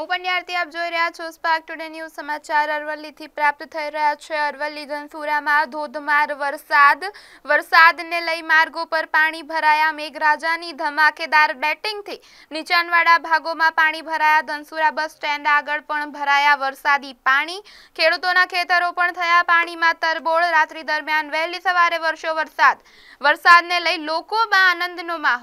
હું બન્યાતી આપ જોઈ રહ્યા છો સ્પાર્ક ટુડે ન્યૂ સમાચાર અરવલ્લી થી પ્રાપ્ત થઈ રહ્યા છે અરવલ્લી ધનસורה માં ધોધમાર વરસાદ વરસાદ ને લઈ માર્ગો પર પાણી ભરાયા મેઘરાજા ની ધમાકેદાર બેટિંગ થી નીચાણવાળા ભાગો માં પાણી ભરાયા ધનસורה બસ સ્ટેન્ડ આગળ પણ ભરાયા વરસાદી પાણી ખેડૂતો ના ખેતરો પણ થયા પાણી માં તરબોળ રાત્રી દરમિયાન વેલી સવારે વર્ષો વરસાદ વરસાદ ને લઈ લોકો માં આનંદ નો મા